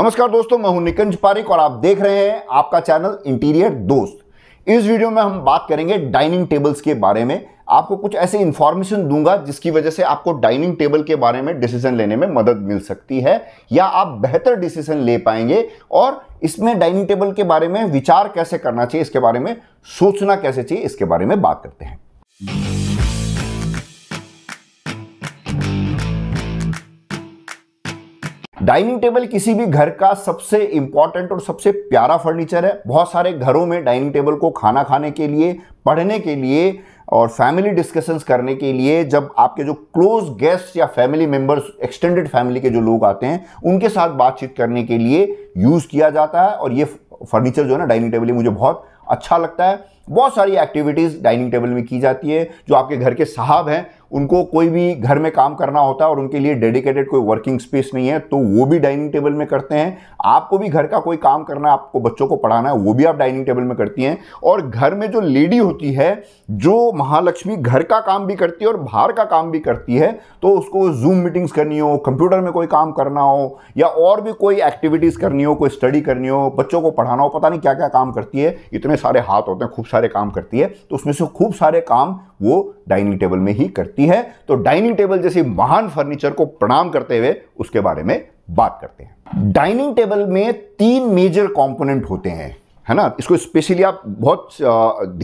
नमस्कार दोस्तों मैं हूं निकंज पारिक और आप देख रहे हैं आपका चैनल इंटीरियर दोस्त इस वीडियो में हम बात करेंगे डाइनिंग टेबल्स के बारे में आपको कुछ ऐसे इंफॉर्मेशन दूंगा जिसकी वजह से आपको डाइनिंग टेबल के बारे में डिसीजन लेने में मदद मिल सकती है या आप बेहतर डिसीजन ले पाएंगे और इसमें डाइनिंग टेबल के बारे में विचार कैसे करना चाहिए इसके बारे में सोचना कैसे चाहिए इसके बारे में बात करते हैं डाइनिंग टेबल किसी भी घर का सबसे इंपॉर्टेंट और सबसे प्यारा फर्नीचर है बहुत सारे घरों में डाइनिंग टेबल को खाना खाने के लिए पढ़ने के लिए और फैमिली डिस्कशंस करने के लिए जब आपके जो क्लोज गेस्ट या फैमिली मेंबर्स एक्सटेंडेड फैमिली के जो लोग आते हैं उनके साथ बातचीत करने के लिए यूज़ किया जाता है और ये फर्नीचर जो है ना डाइनिंग टेबल ये मुझे बहुत अच्छा लगता है बहुत सारी एक्टिविटीज़ डाइनिंग टेबल में की जाती है जो आपके घर के साहब हैं उनको कोई भी घर में काम करना होता है और उनके लिए डेडिकेटेड कोई वर्किंग स्पेस नहीं है तो वो भी डाइनिंग टेबल में करते हैं आपको भी घर का कोई काम करना है आपको बच्चों को पढ़ाना है वो भी आप डाइनिंग टेबल में करती हैं और घर में जो लेडी होती है जो महालक्ष्मी घर का काम भी करती है और बाहर का काम भी करती है तो उसको जूम मीटिंग्स करनी हो कंप्यूटर में कोई काम करना हो या और भी कोई एक्टिविटीज़ करनी हो कोई स्टडी करनी हो बच्चों को पढ़ाना हो पता नहीं क्या क्या काम करती है इतने सारे हाथ होते हैं खूब सारे सारे काम करती है तो उसमें से खूब सारे काम वो डाइनिंग टेबल में ही करती है तो डाइनिंग टेबल जैसे महान फर्नीचर को प्रणाम करते हुए उसके बारे में बात करते हैं डाइनिंग टेबल में तीन मेजर कंपोनेंट होते हैं है ना इसको स्पेशली आप बहुत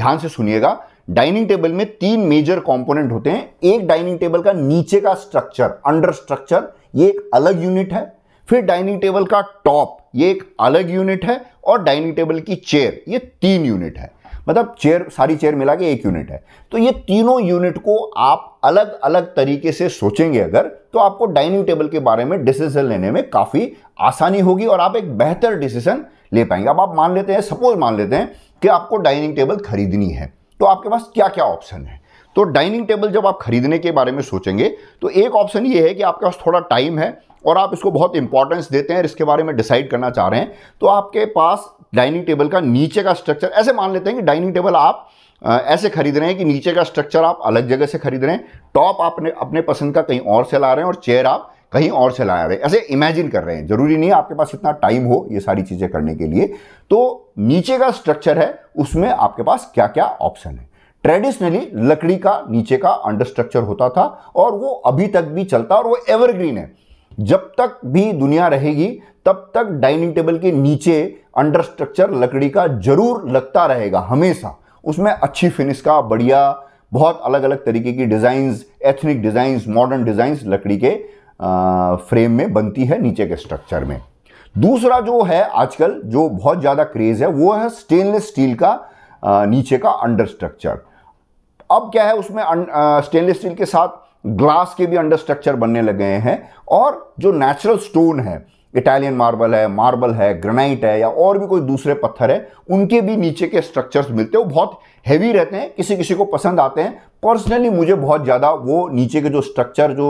ध्यान से सुनिएगा डाइनिंग टेबल में तीन मेजर कंपोनेंट होते हैं एक डाइनिंग टेबल का नीचे का स्ट्रक्चर अंडर स्ट्रक्चर ये एक अलग यूनिट है फिर डाइनिंग टेबल का टॉप ये एक अलग यूनिट है और डाइनिंग टेबल की चेयर ये तीन यूनिट है मतलब चेयर सारी चेयर मिला के एक यूनिट है तो ये तीनों यूनिट को आप अलग अलग तरीके से सोचेंगे अगर तो आपको डाइनिंग टेबल के बारे में डिसीजन लेने में काफ़ी आसानी होगी और आप एक बेहतर डिसीजन ले पाएंगे अब आप मान लेते हैं सपोज मान लेते हैं कि आपको डाइनिंग टेबल खरीदनी है तो आपके पास क्या क्या ऑप्शन है तो डाइनिंग टेबल जब आप खरीदने के बारे में सोचेंगे तो एक ऑप्शन ये है कि आपके पास थोड़ा टाइम है और आप इसको बहुत इंपॉर्टेंस देते हैं और इसके बारे में डिसाइड करना चाह रहे हैं तो आपके पास डाइनिंग टेबल का नीचे का स्ट्रक्चर ऐसे मान लेते हैं कि डाइनिंग टेबल आप ऐसे खरीद रहे हैं कि नीचे का स्ट्रक्चर आप अलग जगह से खरीद रहे हैं टॉप आपने अपने पसंद का कहीं और से ला रहे हैं और चेयर आप कहीं और से ला रहे हैं ऐसे इमेजिन कर रहे हैं ज़रूरी नहीं है आपके पास इतना टाइम हो ये सारी चीज़ें करने के लिए तो नीचे का स्ट्रक्चर है उसमें आपके पास क्या क्या ऑप्शन है ट्रेडिशनली लकड़ी का नीचे का अंडर स्ट्रक्चर होता था और वो अभी तक भी चलता और वो एवरग्रीन है जब तक भी दुनिया रहेगी तब तक डाइनिंग टेबल के नीचे अंडर स्ट्रक्चर लकड़ी का जरूर लगता रहेगा हमेशा उसमें अच्छी फिनिश का बढ़िया बहुत अलग अलग तरीके की designs ethnic designs modern designs लकड़ी के आ, फ्रेम में बनती है नीचे के स्ट्रक्चर में दूसरा जो है आजकल जो बहुत ज़्यादा क्रेज़ है वो है स्टेनलेस स्टील का आ, नीचे का अंडर स्ट्रक्चर अब क्या है उसमें स्टेनलेस अं, स्टील के साथ ग्लास के भी अंडर स्ट्रक्चर बनने लग गए हैं और जो नेचुरल स्टोन है इटालियन मार्बल है मार्बल है ग्रेनाइट है या और भी कोई दूसरे पत्थर है उनके भी नीचे के स्ट्रक्चर्स मिलते हैं वो बहुत हैवी रहते हैं किसी किसी को पसंद आते हैं पर्सनली मुझे बहुत ज़्यादा वो नीचे के जो स्ट्रक्चर जो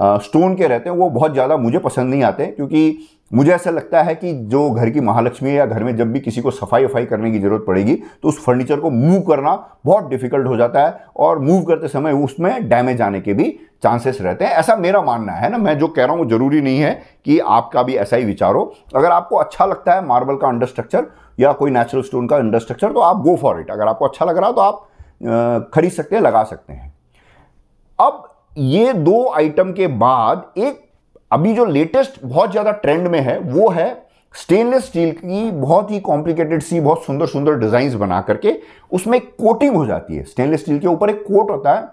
स्टोन के रहते हैं वो बहुत ज़्यादा मुझे पसंद नहीं आते क्योंकि मुझे ऐसा लगता है कि जो घर की महालक्ष्मी है या घर में जब भी किसी को सफाई वफाई करने की ज़रूरत पड़ेगी तो उस फर्नीचर को मूव करना बहुत डिफिकल्ट हो जाता है और मूव करते समय उसमें डैमेज आने के भी चांसेस रहते हैं ऐसा मेरा मानना है ना मैं जो कह रहा हूँ वो ज़रूरी नहीं है कि आपका भी ऐसा ही विचार हो अगर आपको अच्छा लगता है मार्बल का अंडरस्ट्रक्चर या कोई नेचुरल स्टोन का अंडरस्ट्रक्चर तो आप गो फॉर इट अगर आपको अच्छा लग रहा है तो आप खरीद सकते हैं लगा सकते हैं अब ये दो आइटम के बाद एक अभी जो लेटेस्ट बहुत ज़्यादा ट्रेंड में है वो है स्टेनलेस स्टील की बहुत ही कॉम्प्लिकेटेड सी बहुत सुंदर सुंदर डिजाइन बना करके उसमें कोटिंग हो जाती है स्टेनलेस स्टील के ऊपर एक कोट होता है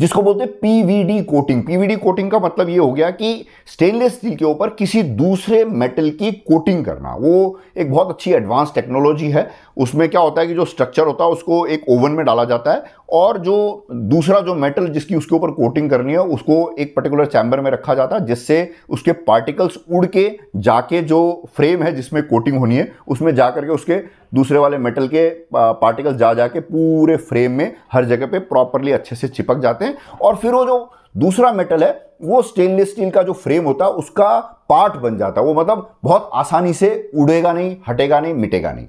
जिसको बोलते हैं पीवीडी कोटिंग पीवीडी कोटिंग का मतलब ये हो गया कि स्टेनलेस स्टील के ऊपर किसी दूसरे मेटल की कोटिंग करना वो एक बहुत अच्छी एडवांस टेक्नोलॉजी है उसमें क्या होता है कि जो स्ट्रक्चर होता है उसको एक ओवन में डाला जाता है और जो दूसरा जो मेटल जिसकी उसके ऊपर कोटिंग करनी है उसको एक पर्टिकुलर चैम्बर में रखा जाता है जिससे उसके पार्टिकल्स उड़ के जाके जो फ्रेम है जिसमें कोटिंग होनी है उसमें जा करके उसके दूसरे वाले मेटल के पार्टिकल जा जाके पूरे फ्रेम में हर जगह पे प्रॉपरली अच्छे से चिपक जाते हैं और फिर वो जो दूसरा मेटल है वो स्टेनलेस स्टील का जो फ्रेम होता है उसका पार्ट बन जाता है वो मतलब बहुत आसानी से उड़ेगा नहीं हटेगा नहीं मिटेगा नहीं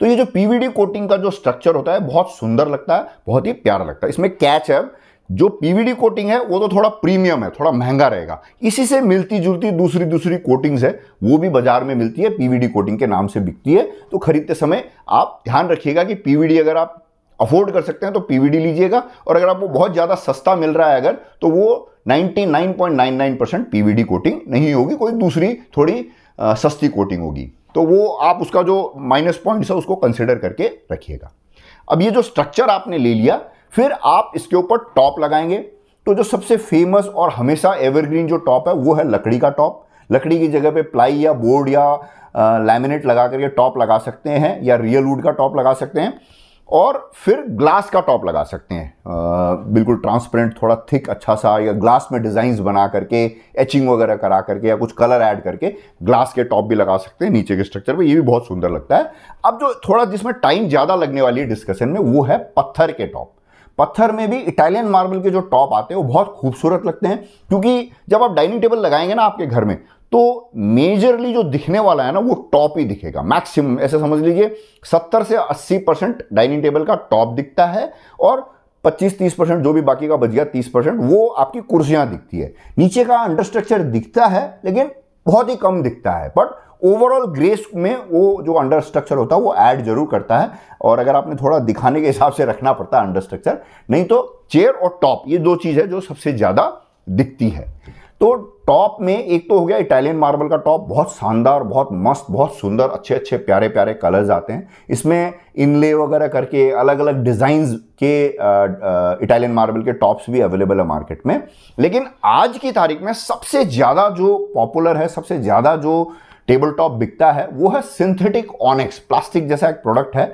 तो ये जो पीवीडी कोटिंग का जो स्ट्रक्चर होता है बहुत सुंदर लगता है बहुत ही प्यारा लगता है इसमें कैच है जो पीवीडी कोटिंग है वो तो थोड़ा प्रीमियम है थोड़ा महंगा रहेगा इसी से मिलती जुलती दूसरी दूसरी कोटिंग्स है वो भी बाजार में मिलती है पीवीडी कोटिंग के नाम से बिकती है तो खरीदते समय आप ध्यान रखिएगा कि पीवीडी अगर आप अफोर्ड कर सकते हैं तो पीवीडी लीजिएगा और अगर आपको बहुत ज़्यादा सस्ता मिल रहा है अगर तो वो 99.99 परसेंट पीवीडी कोटिंग नहीं होगी कोई दूसरी थोड़ी आ, सस्ती कोटिंग होगी तो वो आप उसका जो माइनस पॉइंट्स है उसको कंसिडर करके रखिएगा अब ये जो स्ट्रक्चर आपने ले लिया फिर आप इसके ऊपर टॉप लगाएंगे तो जो सबसे फेमस और हमेशा एवरग्रीन जो टॉप है वो है लकड़ी का टॉप लकड़ी की जगह पे प्लाई या बोर्ड या लैमिनेट लगा करके टॉप लगा सकते हैं या रियल वुड का टॉप लगा सकते हैं और फिर ग्लास का टॉप लगा सकते हैं आ, बिल्कुल ट्रांसपेरेंट थोड़ा थिक अच्छा सा या ग्लास में डिज़ाइंस बना करके एचिंग वगैरह करा करके या कुछ कलर ऐड करके ग्लास के टॉप भी लगा सकते हैं नीचे के स्ट्रक्चर पर ये भी बहुत सुंदर लगता है अब जो थोड़ा जिसमें टाइम ज़्यादा लगने वाली है डिस्कशन में वो है पत्थर के टॉप पत्थर में भी इटालियन मार्बल के जो टॉप आते हैं वो बहुत खूबसूरत लगते हैं क्योंकि जब आप डाइनिंग टेबल लगाएंगे ना आपके घर में तो मेजरली जो दिखने वाला है ना वो टॉप ही दिखेगा मैक्सिमम ऐसे समझ लीजिए 70 से 80 परसेंट डाइनिंग टेबल का टॉप दिखता है और 25-30 परसेंट जो भी बाकी का बच गया 30 परसेंट वो आपकी कुर्सियां दिखती है नीचे का अंडरस्ट्रक्चर दिखता है लेकिन बहुत ही कम दिखता है बट ओवरऑल ग्रेस में वो जो अंडर स्ट्रक्चर होता है वो ऐड जरूर करता है और अगर आपने थोड़ा दिखाने के हिसाब से रखना पड़ता है अंडर स्ट्रक्चर नहीं तो चेयर और टॉप ये दो चीज़ है जो सबसे ज़्यादा दिखती है तो टॉप में एक तो हो गया इटालियन मार्बल का टॉप बहुत शानदार बहुत मस्त बहुत सुंदर अच्छे अच्छे प्यारे प्यारे कलर्स आते हैं इसमें इनले वगैरह करके अलग अलग डिज़ाइंस के इटालियन मार्बल के टॉप्स भी अवेलेबल है मार्केट में लेकिन आज की तारीख में सबसे ज़्यादा जो पॉपुलर है सबसे ज़्यादा जो टेबल टॉप बिकता है वो है सिंथेटिक ऑनिक्स प्लास्टिक जैसा एक प्रोडक्ट है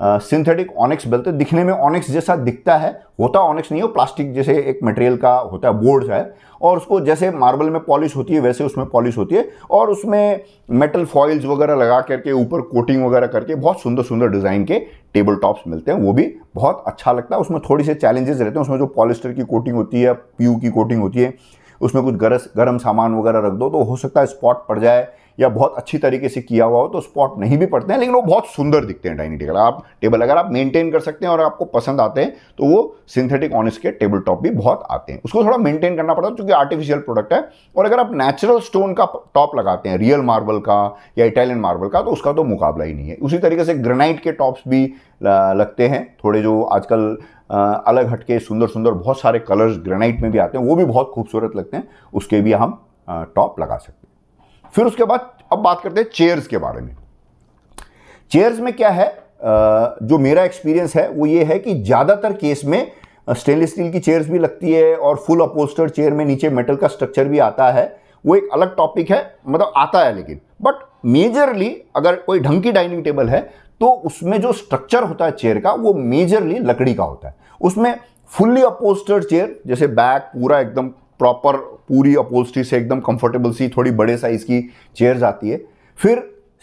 सिंथेटिक ऑनिक्स बोलते दिखने में ऑनिक्स जैसा दिखता है होता ऑनिक्स नहीं हो प्लास्टिक जैसे एक मटेरियल का होता है बोर्ड है और उसको जैसे मार्बल में पॉलिश होती है वैसे उसमें पॉलिश होती है और उसमें मेटल फॉइल्स वगैरह लगा करके ऊपर कोटिंग वगैरह करके बहुत सुंदर सुंदर डिज़ाइन के टेबल टॉप्स मिलते हैं वो भी बहुत अच्छा लगता है उसमें थोड़ी से चैलेंजेस रहते हैं उसमें जो पॉलिस्टर की कोटिंग होती है प्यू की कोटिंग होती है उसमें कुछ गरस गर्म सामान वगैरह रख दो तो हो सकता है स्पॉट पड़ जाए या बहुत अच्छी तरीके से किया हुआ हो तो स्पॉट नहीं भी पड़ते हैं लेकिन वो बहुत सुंदर दिखते हैं डाइनिंग टेबल आप टेबल अगर आप मेंटेन कर सकते हैं और आपको पसंद आते हैं तो वो सिंथेटिक ऑनिस के टेबल टॉप भी बहुत आते हैं उसको थोड़ा मेंटेन करना पड़ता है क्योंकि आर्टिफिशियल प्रोडक्ट है और अगर आप नेचुरल स्टोन का टॉप लगाते हैं रियल मार्बल का या इटालियन मार्बल का तो उसका तो मुकाबला ही नहीं है उसी तरीके से ग्रेनाइट के टॉप्स भी लगते हैं थोड़े जो आजकल अलग हटके सुंदर सुंदर बहुत सारे कलर्स ग्रेनाइट में भी आते हैं वो भी बहुत खूबसूरत लगते हैं उसके भी हम टॉप लगा सकते हैं फिर उसके बाद अब बात करते हैं चेयर्स के बारे में चेयर्स में क्या है जो मेरा एक्सपीरियंस है वो ये है कि ज़्यादातर केस में स्टेनलेस स्टील की चेयर्स भी लगती है और फुल अपोस्टर चेयर में नीचे मेटल का स्ट्रक्चर भी आता है वो एक अलग टॉपिक है मतलब आता है लेकिन बट मेजरली अगर कोई ढंग की डाइनिंग टेबल है तो उसमें जो स्ट्रक्चर होता है चेयर का वो मेजरली लकड़ी का होता है उसमें फुल्ली अपोस्टर चेयर जैसे बैक पूरा एकदम प्रॉपर पूरी अपोस्ट्री से एकदम कंफर्टेबल सी थोड़ी बड़े साइज़ की चेयर्स आती है फिर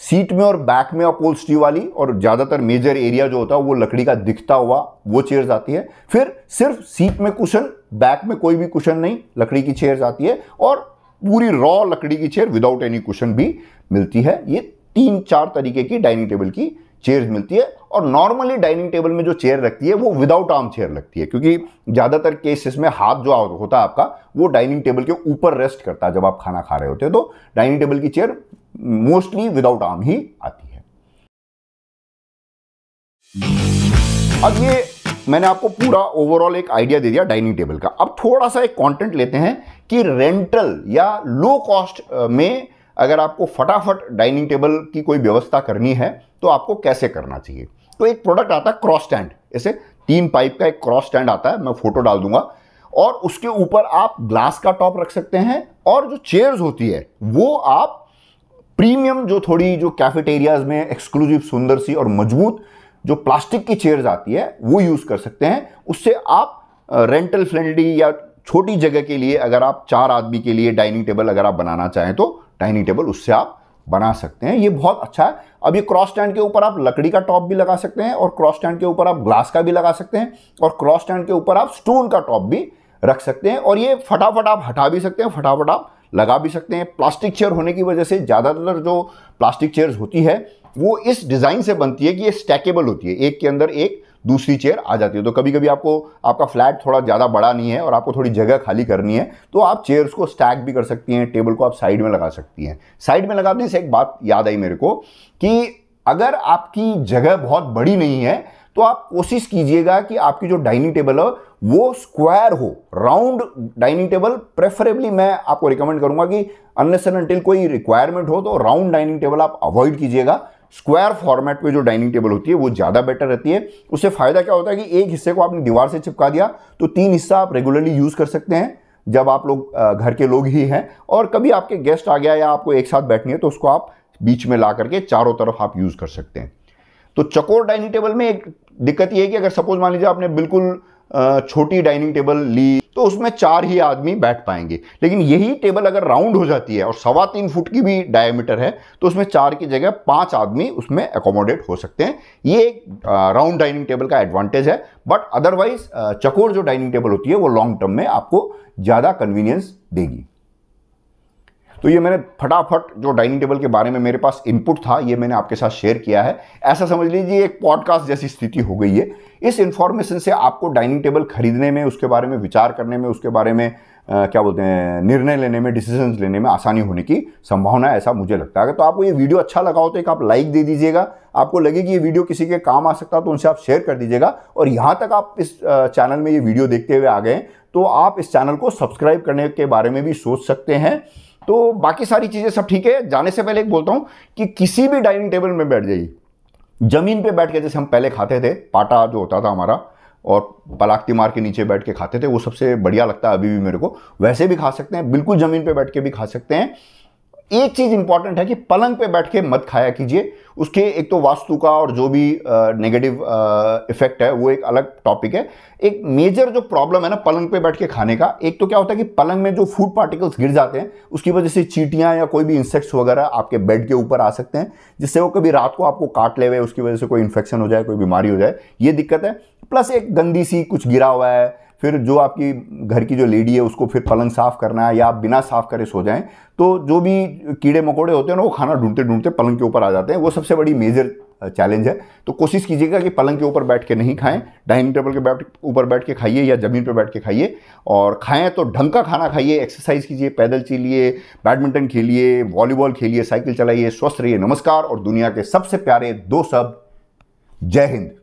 सीट में और बैक में अपोस्ट्री वाली और ज़्यादातर मेजर एरिया जो होता है वो लकड़ी का दिखता हुआ वो चेयर्स आती है फिर सिर्फ सीट में कुशन बैक में कोई भी कुशन नहीं लकड़ी की चेयर्स आती है और पूरी रॉ लकड़ी की चेयर विदाउट एनी कुशन भी मिलती है ये तीन चार तरीके की डाइनिंग टेबल की चेयर मिलती है और नॉर्मली डाइनिंग टेबल में जो चेयर लगती है वो विदाउट आर्म चेयर लगती है क्योंकि ज़्यादातर केसेस में हाथ जो होता है आपका वो डाइनिंग टेबल के ऊपर रेस्ट करता है जब आप खाना खा रहे होते हैं तो डाइनिंग टेबल की चेयर मोस्टली विदाउट आर्म ही आती है अब ये मैंने आपको पूरा ओवरऑल एक आइडिया दे दिया डाइनिंग टेबल का अब थोड़ा सा एक कंटेंट लेते हैं कि रेंटल या लो कॉस्ट में अगर आपको फटाफट डाइनिंग टेबल की कोई व्यवस्था करनी है तो आपको कैसे करना चाहिए तो एक प्रोडक्ट आता है क्रॉस स्टैंड ऐसे तीन पाइप का एक क्रॉस स्टैंड आता है मैं फोटो डाल दूंगा और उसके ऊपर आप ग्लास का टॉप रख सकते हैं और जो चेयर्स होती है वो आप प्रीमियम जो थोड़ी जो कैफेटेरियाज में एक्सक्लूसिव सुंदर सी और मजबूत जो प्लास्टिक की चेयर्स आती है वो यूज़ कर सकते हैं उससे आप रेंटल फ्रेंडली या छोटी जगह के लिए अगर आप चार आदमी के लिए डाइनिंग टेबल अगर आप बनाना चाहें तो डाइनिंग टेबल उससे आप बना सकते हैं ये बहुत अच्छा है अब ये क्रॉस स्टैंड के ऊपर आप लकड़ी का टॉप भी लगा सकते हैं और क्रॉस स्टैंड के ऊपर आप ग्लास का भी लगा सकते हैं और क्रॉस स्टैंड के ऊपर आप स्टोन का टॉप भी रख सकते हैं और ये फटाफट आप हटा भी सकते हैं फटाफट आप लगा भी सकते हैं प्लास्टिक चेयर होने की वजह से ज़्यादातर जो प्लास्टिक चेयर्स होती है वो इस डिज़ाइन से बनती है कि ये स्टैकेबल होती है एक के अंदर एक दूसरी चेयर आ जाती है तो कभी कभी आपको आपका फ्लैट थोड़ा ज़्यादा बड़ा नहीं है और आपको थोड़ी जगह खाली करनी है तो आप चेयर्स को स्टैक भी कर सकती हैं टेबल को आप साइड में लगा सकती हैं साइड में लगाने से एक बात याद आई मेरे को कि अगर आपकी जगह बहुत बड़ी नहीं है तो आप कोशिश कीजिएगा कि आपकी जो डाइनिंग टेबल है वो स्क्वायर हो राउंड डाइनिंग टेबल प्रेफरेबली मैं आपको रिकमेंड करूंगा कि अनलेस एंड अनटिल कोई रिक्वायरमेंट हो तो राउंड डाइनिंग टेबल आप अवॉइड कीजिएगा स्क्वायर फॉर्मेट में जो डाइनिंग टेबल होती है वो ज़्यादा बेटर रहती है उससे फ़ायदा क्या होता है कि एक हिस्से को आपने दीवार से चिपका दिया तो तीन हिस्सा आप रेगुलरली यूज़ कर सकते हैं जब आप लोग घर के लोग ही हैं और कभी आपके गेस्ट आ गया या आपको एक साथ बैठनी है तो उसको आप बीच में ला करके चारों तरफ आप यूज़ कर सकते हैं तो चकोर डाइनिंग टेबल में एक दिक्कत ये है कि अगर सपोज मान लीजिए आपने बिल्कुल छोटी डाइनिंग टेबल ली तो उसमें चार ही आदमी बैठ पाएंगे लेकिन यही टेबल अगर राउंड हो जाती है और सवा तीन फुट की भी डायमीटर है तो उसमें चार की जगह पांच आदमी उसमें अकोमोडेट हो सकते हैं ये एक राउंड डाइनिंग टेबल का एडवांटेज है बट अदरवाइज चकोर जो डाइनिंग टेबल होती है वो लॉन्ग टर्म में आपको ज़्यादा कन्वीनियंस देगी तो ये मैंने फटाफट जो डाइनिंग टेबल के बारे में मेरे पास इनपुट था ये मैंने आपके साथ शेयर किया है ऐसा समझ लीजिए एक पॉडकास्ट जैसी स्थिति हो गई है इस इन्फॉर्मेशन से आपको डाइनिंग टेबल खरीदने में उसके बारे में विचार करने में उसके बारे में आ, क्या बोलते हैं निर्णय लेने में डिसीजन लेने में आसानी होने की संभावना ऐसा मुझे लगता है तो आपको ये वीडियो अच्छा लगा हो तो एक आप लाइक दे दीजिएगा आपको लगे कि ये वीडियो किसी के काम आ सकता है तो उनसे आप शेयर कर दीजिएगा और यहाँ तक आप इस चैनल में ये वीडियो देखते हुए आ गए तो आप इस चैनल को सब्सक्राइब करने के बारे में भी सोच सकते हैं तो बाकी सारी चीज़ें सब ठीक है जाने से पहले एक बोलता हूँ कि किसी भी डाइनिंग टेबल में बैठ जाइए ज़मीन पे बैठ के जैसे हम पहले खाते थे पाटा जो होता था हमारा और पलाखती मार के नीचे बैठ के खाते थे वो सबसे बढ़िया लगता है अभी भी मेरे को वैसे भी खा सकते हैं बिल्कुल ज़मीन पे बैठ के भी खा सकते हैं एक चीज़ इंपॉर्टेंट है कि पलंग पे बैठ के मत खाया कीजिए उसके एक तो वास्तु का और जो भी नेगेटिव इफेक्ट है वो एक अलग टॉपिक है एक मेजर जो प्रॉब्लम है ना पलंग पे बैठ के खाने का एक तो क्या होता है कि पलंग में जो फूड पार्टिकल्स गिर जाते हैं उसकी वजह से चीटियाँ या कोई भी इंसेक्ट्स वगैरह आपके बेड के ऊपर आ सकते हैं जिससे वो कभी रात को आपको काट ले हुए उसकी वजह से कोई इन्फेक्शन हो जाए कोई बीमारी हो जाए ये दिक्कत है प्लस एक गंदी सी कुछ गिरा हुआ है फिर जो आपकी घर की जो लेडी है उसको फिर पलंग साफ़ करना है या आप बिना साफ़ करे सो जाएं तो जो भी कीड़े मकोड़े होते हैं ना वो खाना ढूंढते ढूंढते पलंग के ऊपर आ जाते हैं वो सबसे बड़ी मेजर चैलेंज है तो कोशिश कीजिएगा कि पलंग के ऊपर बैठ के नहीं खाएं डाइनिंग टेबल के बैठ ऊपर बैठ के खाइए या ज़मीन पर बैठ के खाइए और खाएं तो ढंग का खाना खाइए एक्सरसाइज कीजिए पैदल चलिए बैडमिंटन खेलिए वॉलीबॉल खेलिए साइकिल चलाइए स्वस्थ रहिए नमस्कार और दुनिया के सबसे प्यारे दो शब्द जय हिंद